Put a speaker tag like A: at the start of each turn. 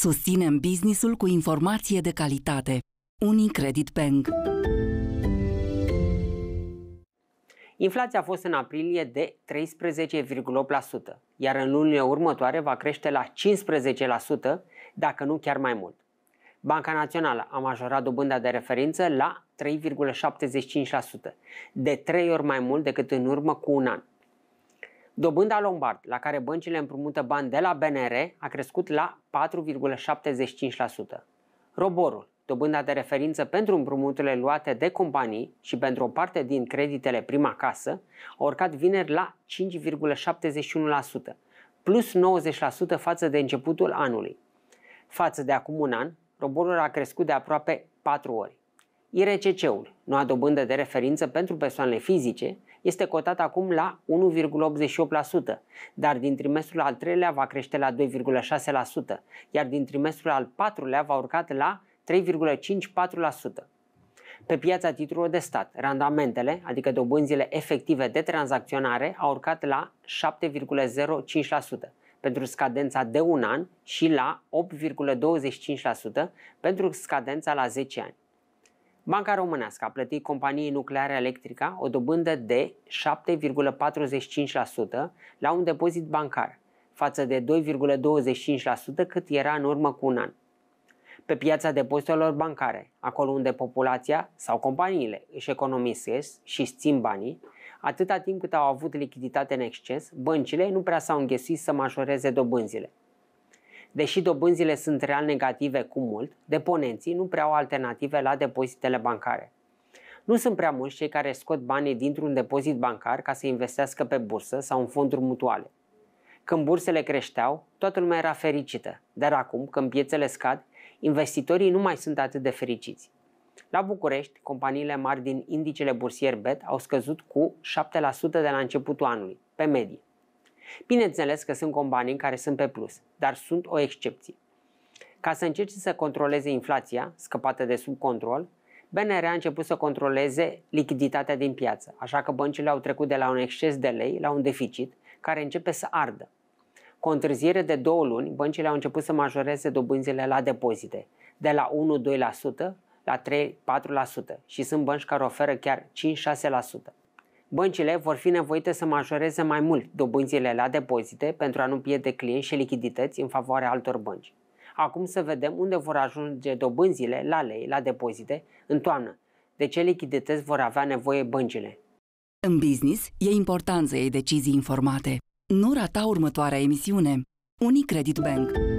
A: Susținem businessul cu informație de calitate. Unicredit Bank.
B: Inflația a fost în aprilie de 13,8%, iar în lunile următoare va crește la 15%, dacă nu chiar mai mult. Banca Națională a majorat dobânda de referință la 3,75%, de 3 ori mai mult decât în urmă cu un an. Dobânda Lombard, la care băncile împrumută bani de la BNR, a crescut la 4,75%. Roborul, dobânda de referință pentru împrumuturile luate de companii și pentru o parte din creditele prima casă, a urcat vineri la 5,71%, plus 90% față de începutul anului. Față de acum un an, roborul a crescut de aproape 4 ori. IRCC-ul, noua dobândă de referință pentru persoanele fizice, este cotat acum la 1,88%, dar din trimestrul al treilea va crește la 2,6%, iar din trimestrul al patrulea va urca la 3,54%. Pe piața titlurilor de stat, randamentele, adică dobânzile efective de tranzacționare, au urcat la 7,05% pentru scadența de un an și la 8,25% pentru scadența la 10 ani. Banca Românească a plătit companiei nucleare electrica o dobândă de 7,45% la un depozit bancar, față de 2,25% cât era în urmă cu un an. Pe piața depozitelor bancare, acolo unde populația sau companiile își economisesc și își țin banii, atâta timp cât au avut lichiditate în exces, băncile nu prea s-au înghesuit să majoreze dobânzile. Deși dobânzile sunt real negative cu mult, deponenții nu prea au alternative la depozitele bancare. Nu sunt prea mulți cei care scot banii dintr-un depozit bancar ca să investească pe bursă sau în fonduri mutuale. Când bursele creșteau, toată lumea era fericită, dar acum, când piețele scad, investitorii nu mai sunt atât de fericiți. La București, companiile mari din indicele bursier BET au scăzut cu 7% de la începutul anului, pe medie. Bineînțeles că sunt companii care sunt pe plus, dar sunt o excepție. Ca să încerce să controleze inflația, scăpată de sub control, BNR a început să controleze lichiditatea din piață, așa că băncile au trecut de la un exces de lei la un deficit care începe să ardă. Cu o întârziere de două luni, băncile au început să majoreze dobânzile la depozite, de la 1-2% la 3-4% și sunt bănci care oferă chiar 5-6%. Băncile vor fi nevoite să majoreze mai mult dobânzile la depozite pentru a nu pierde clienți și lichidități în favoarea altor bănci. Acum să vedem unde vor ajunge dobânzile la lei, la depozite, în toamnă. De ce lichidități vor avea nevoie băncile?
A: În business e important să iei decizii informate. Nu rata următoarea emisiune. Unicredit Bank.